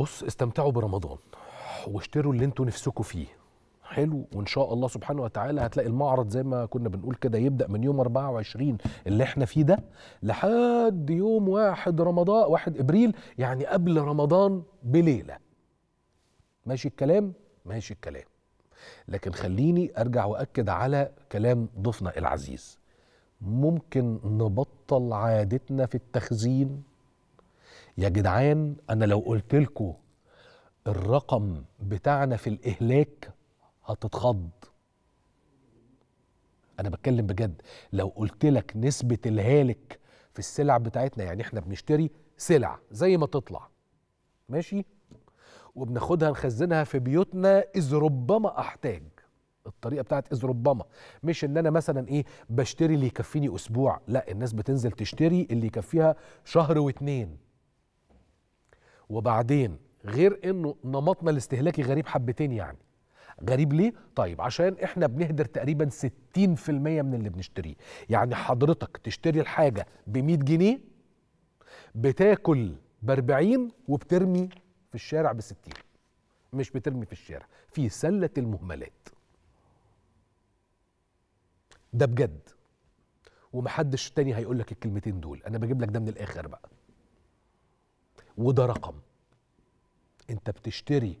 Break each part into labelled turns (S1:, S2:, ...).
S1: بص استمتعوا برمضان واشتروا اللي انتوا نفسكم فيه حلو وان شاء الله سبحانه وتعالى هتلاقي المعرض زي ما كنا بنقول كده يبدا من يوم 24 اللي احنا فيه ده لحد يوم 1 رمضان 1 ابريل يعني قبل رمضان بليله ماشي الكلام ماشي الكلام لكن خليني ارجع واكد على كلام ضيفنا العزيز ممكن نبطل عادتنا في التخزين يا جدعان انا لو قلت لكم الرقم بتاعنا في الاهلاك هتتخض انا بتكلم بجد لو قلت لك نسبه الهالك في السلع بتاعتنا يعني احنا بنشتري سلع زي ما تطلع ماشي وبناخدها نخزنها في بيوتنا اذ ربما احتاج الطريقه بتاعت اذ ربما مش ان انا مثلا ايه بشتري اللي يكفيني اسبوع لا الناس بتنزل تشتري اللي يكفيها شهر واتنين وبعدين غير انه نمطنا الاستهلاكي غريب حبتين يعني غريب ليه؟ طيب عشان احنا بنهدر تقريبا 60% من اللي بنشتريه يعني حضرتك تشتري الحاجة ب 100 جنيه بتاكل ب 40 وبترمي في الشارع ب 60 مش بترمي في الشارع في سلة المهملات ده بجد ومحدش تاني هيقول لك الكلمتين دول انا بجيب لك ده من الاخر بقى وده رقم انت بتشتري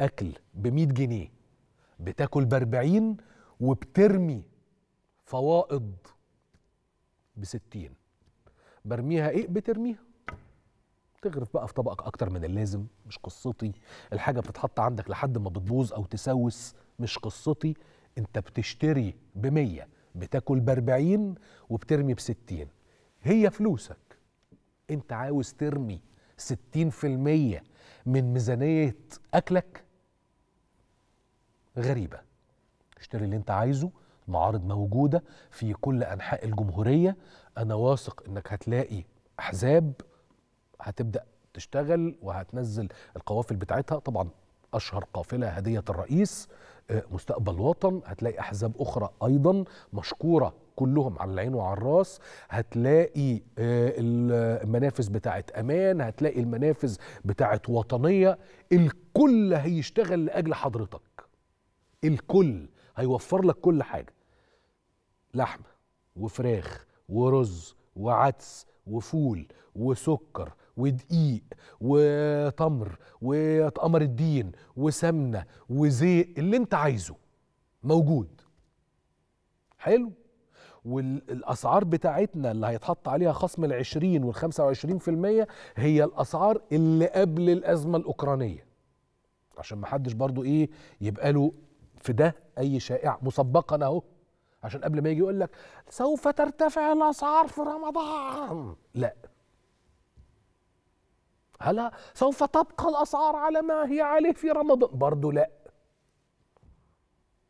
S1: اكل ب 100 جنيه بتاكل ب 40 وبترمي فوائض ب 60 برميها ايه بترميها تغرف بقى في طبقك اكتر من اللازم مش قصتي الحاجه بتتحط عندك لحد ما بتبوظ او تسوس مش قصتي انت بتشتري ب 100 بتاكل ب 40 وبترمي ب 60 هي فلوسك انت عاوز ترمي 60% من ميزانية أكلك غريبة اشتري اللي انت عايزه المعارض موجودة في كل أنحاء الجمهورية أنا واثق إنك هتلاقي أحزاب هتبدأ تشتغل وهتنزل القوافل بتاعتها طبعا أشهر قافلة هدية الرئيس آه، مستقبل وطن هتلاقي أحزاب أخرى أيضا مشكورة كلهم على العين وعلى الراس هتلاقي آه، المنافذ بتاعت امان هتلاقي المنافذ بتاعت وطنيه الكل هيشتغل لاجل حضرتك الكل هيوفر لك كل حاجه لحمه وفراخ ورز وعدس وفول وسكر ودقيق وتمر وقمر الدين وسمنه وزيت اللي انت عايزه موجود حلو والاسعار بتاعتنا اللي هيتحط عليها خصم ال 20 وال 25% هي الاسعار اللي قبل الازمه الاوكرانيه عشان ما حدش برضو ايه يبقى له في ده اي شائع مسبقا اهو عشان قبل ما يجي يقول لك سوف ترتفع الاسعار في رمضان لا هلا سوف تبقى الأسعار على ما هي عليه في رمضان برضه لا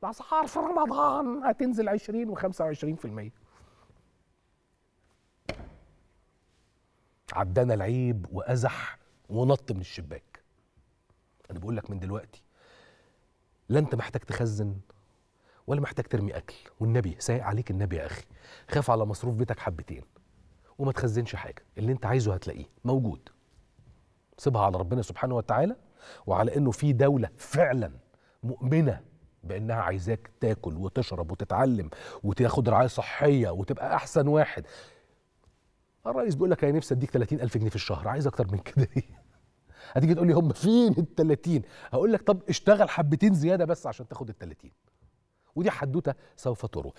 S1: الأسعار في رمضان هتنزل 20 و25% عدانا العيب وأزح ونط من الشباك أنا بقول لك من دلوقتي لا أنت محتاج تخزن ولا محتاج ترمي أكل والنبي سايق عليك النبي يا أخي خاف على مصروف بيتك حبتين وما تخزنش حاجة اللي أنت عايزه هتلاقيه موجود سيبها على ربنا سبحانه وتعالى وعلى انه في دوله فعلا مؤمنه بانها عايزاك تاكل وتشرب وتتعلم وتاخد رعايه صحيه وتبقى احسن واحد الرئيس بيقول لك انا نفسي اديك 30000 جنيه في الشهر عايز اكتر من كده ايه هتيجي تقول لي هم فين ال 30 هقول لك طب اشتغل حبتين زياده بس عشان تاخد ال 30 ودي حدوته سوف تروى